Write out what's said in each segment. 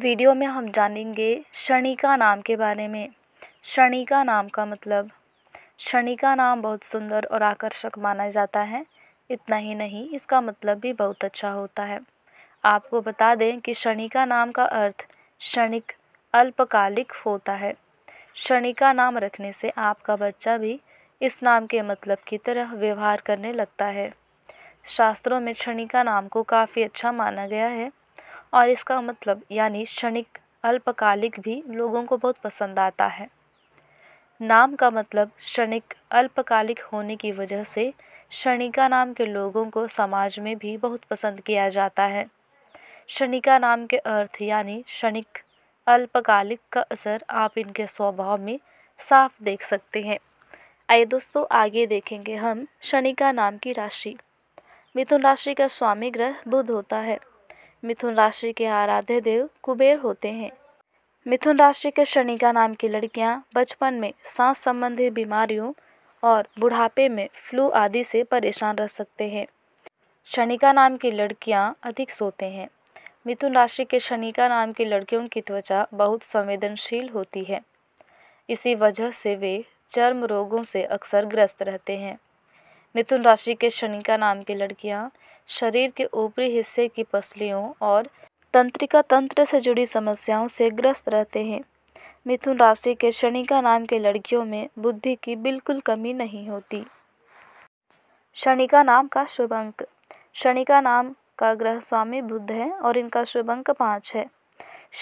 video में हम जानेंगे शनिका नाम के बारे में शनिका नाम का मतलब शनिका नाम बहुत सुंदर और आकर्षक माना जाता है इतना ही नहीं इसका मतलब भी बहुत अच्छा होता है आपको बता दें कि शनिका नाम का अर्थ क्षणिक अल्पकालिक होता है शनिका नाम रखने से आपका बच्चा भी इस नाम के मतलब की तरह व्यवहार करने लगता है शास्त्रों में क्षणिका नाम को काफ़ी अच्छा माना गया है और इसका मतलब यानी क्षणिक अल्पकालिक भी लोगों को बहुत पसंद आता है नाम का मतलब क्षणिक अल्पकालिक होने की वजह से क्षणिका नाम के लोगों को समाज में भी बहुत पसंद किया जाता है क्षणिका नाम के अर्थ यानी क्षणिक अल्पकालिक का असर आप इनके स्वभाव में साफ देख सकते हैं आइए दोस्तों आगे देखेंगे हम शनिका नाम की राशि मिथुन राशि का स्वामी ग्रह बुध होता है मिथुन राशि के आराध्य देव कुबेर होते हैं मिथुन राशि के शनिका नाम की लड़कियां बचपन में सांस संबंधी बीमारियों और बुढ़ापे में फ्लू आदि से परेशान रह सकते हैं शनिका नाम की लड़कियां अधिक सोते हैं मिथुन राशि के शनिका नाम की लड़कियों की त्वचा बहुत संवेदनशील होती है इसी वजह से वे चर्म रोगों से अक्सर ग्रस्त रहते हैं मिथुन राशि के शनिका नाम की लड़कियां शरीर के ऊपरी हिस्से की पसलियों और तंत्रिका तंत्र से जुड़ी समस्याओं से ग्रस्त रहते हैं मिथुन राशि के शनिका नाम के लड़कियों में बुद्धि की बिल्कुल कमी नहीं होती शनिका नाम का शुभ अंक शनिका नाम का ग्रह स्वामी बुद्ध है और इनका शुभ अंक पाँच है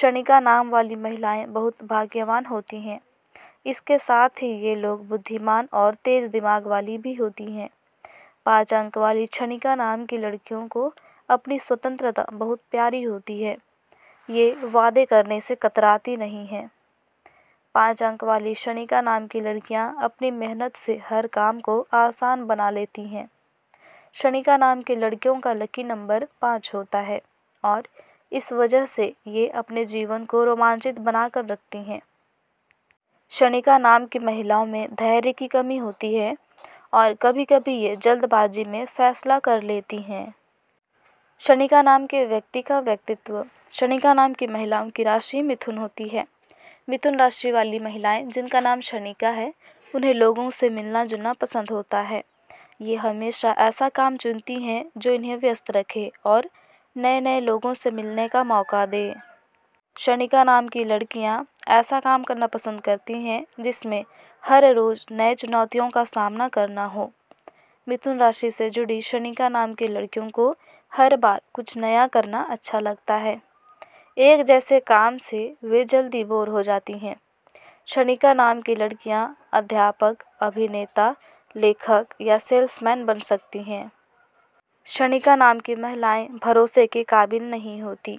शनिका नाम वाली महिलाएं बहुत भाग्यवान होती हैं इसके साथ ही ये लोग बुद्धिमान और तेज दिमाग वाली भी होती हैं पाँच अंक वाली छनिका नाम की लड़कियों को अपनी स्वतंत्रता बहुत प्यारी होती है ये वादे करने से कतराती नहीं है पाँच अंक वाली क्षणिका नाम की लड़कियां अपनी मेहनत से हर काम को आसान बना लेती हैं क्षणिका नाम की लड़कियों का लकी नंबर पाँच होता है और इस वजह से ये अपने जीवन को रोमांचित बनाकर रखती हैं क्षणिका नाम की महिलाओं में धैर्य की कमी होती है और कभी कभी ये जल्दबाजी में फैसला कर लेती हैं शनिका नाम के व्यक्ति का व्यक्तित्व शनिका नाम की महिलाओं की राशि मिथुन होती है मिथुन राशि वाली महिलाएं जिनका नाम शनिका है उन्हें लोगों से मिलना जुलना पसंद होता है ये हमेशा ऐसा काम चुनती हैं जो इन्हें व्यस्त रखे और नए नए लोगों से मिलने का मौका दे शनिका नाम की लड़कियां ऐसा काम करना पसंद करती हैं जिसमें हर रोज़ नए चुनौतियों का सामना करना हो मिथुन राशि से जुड़ी शनिका नाम की लड़कियों को हर बार कुछ नया करना अच्छा लगता है एक जैसे काम से वे जल्दी बोर हो जाती हैं शनिका नाम की लड़कियां अध्यापक अभिनेता लेखक या सेल्समैन बन सकती हैं शनिका नाम की महिलाएं भरोसे के काबिल नहीं होती